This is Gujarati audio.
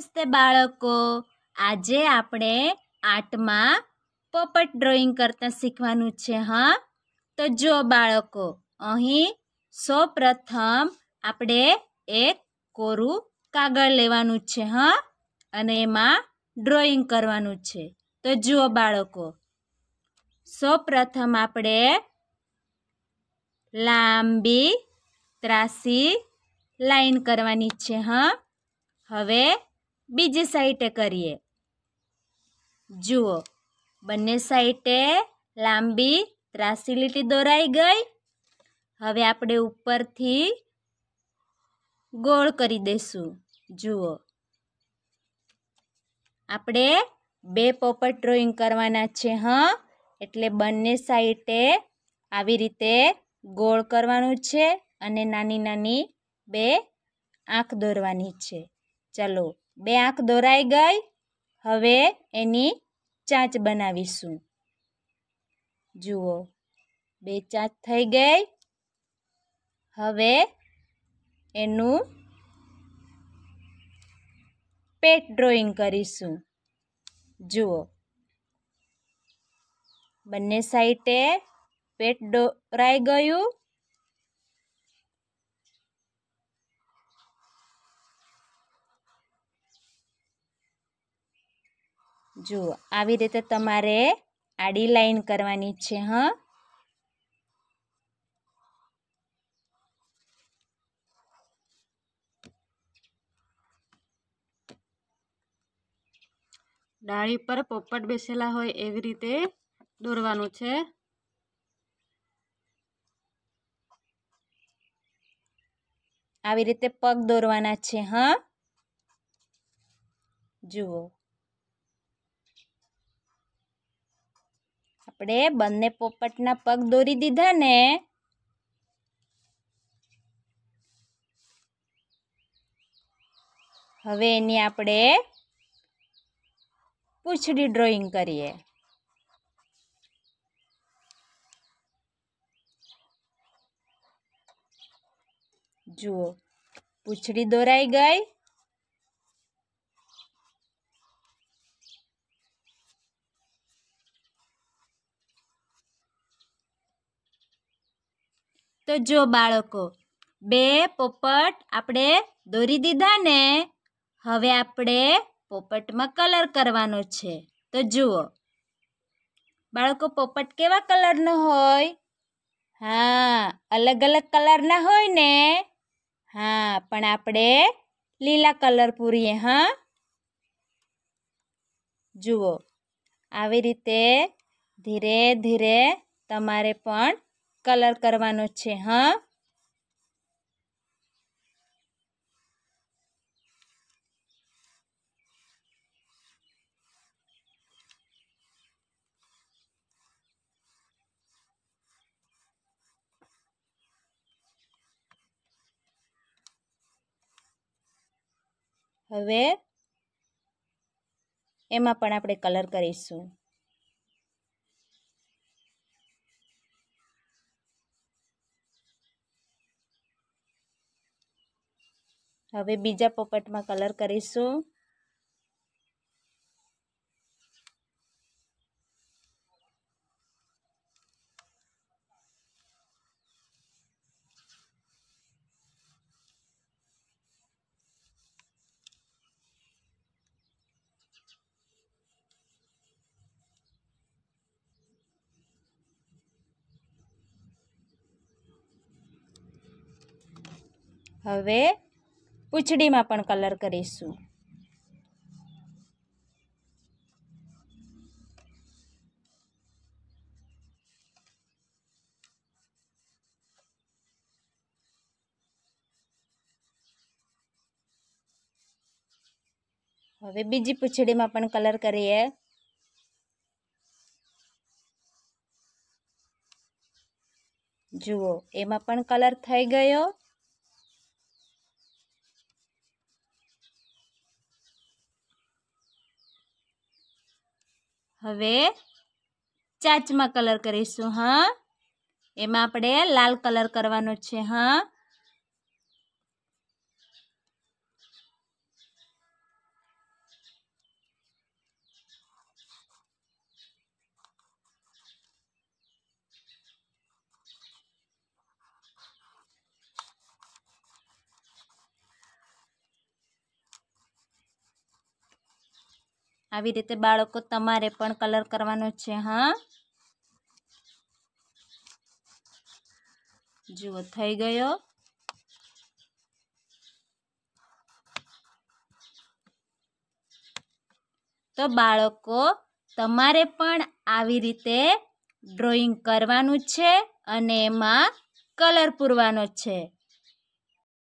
નમસ્તે બાળકો આજે આપણે આર્ટમાં પોપટ ડ્રોઈંગ કરતાં શીખવાનું છે હા તો જો બાળકો અહીં સૌ પ્રથમ આપણે એક કોરું કાગળ લેવાનું છે હા અને એમાં ડ્રોઈંગ કરવાનું છે તો જુઓ બાળકો સૌ પ્રથમ આપણે લાંબી ત્રાસી લાઈન કરવાની છે હા હવે બીજી સાઈડે કરીએ જુઓ બંને સાઈડે લાંબી ત્રાસી લીટી દોરાઈ ગઈ હવે આપણે ઉપરથી ગોળ કરી દઈશું જુઓ આપણે બે પોપટ ડ્રોઈંગ કરવાના છે હં એટલે બંને સાઈડે આવી રીતે ગોળ કરવાનું છે અને નાની નાની બે આંખ દોરવાની છે ચલો બે આંખ દોરાઈ ગઈ હવે એની ચાંચ બનાવીશું જુઓ બે ચાંચ થઈ ગઈ હવે એનું પેટ ડ્રોઈંગ કરીશું જુઓ બંને સાઈડે પેટ દોરાઈ ગયું જુઓ આવી રીતે તમારે આડી લાઈન કરવાની છે હા ડાળી પર પોપટ બેસેલા હોય એવી રીતે દોરવાનું છે આવી રીતે પગ દોરવાના છે હા જુઓ આપણે બંને પોપટના પગ દોરી દીધા ને હવે એની આપણે પૂંછડી ડ્રોઈંગ કરીએ જુઓ પૂંછડી દોરાઈ ગઈ તો જો બાળકો બે પોપટ આપણે દોરી દીધા ને હવે આપણે પોપટમાં કલર કરવાનો છે તો જુઓ બાળકો પોપટ કેવા કલરનો હોય હા અલગ અલગ કલરના હોય ને હા પણ આપણે લીલા કલર પૂરીએ હા જુઓ આવી રીતે ધીરે ધીરે તમારે પણ કલર કરવાનો છે હા હવે એમાં પણ આપણે કલર કરીશું હવે બીજા પોપટમાં કલર કરીશું હવે પૂંછડીમાં પણ કલર કરીશું હવે બીજી પૂંછડીમાં પણ કલર કરીએ જુઓ એમાં પણ કલર થઈ ગયો હવે ચાચમાં કલર કરીશું હા એમાં આપણે લાલ કલર કરવાનો છે હા આવી રીતે બાળકો તમારે પણ કલર કરવાનો છે હા જુઓ થઈ ગયો તો બાળકો તમારે પણ આવી રીતે ડ્રોઈંગ કરવાનું છે અને એમાં કલર પૂરવાનો છે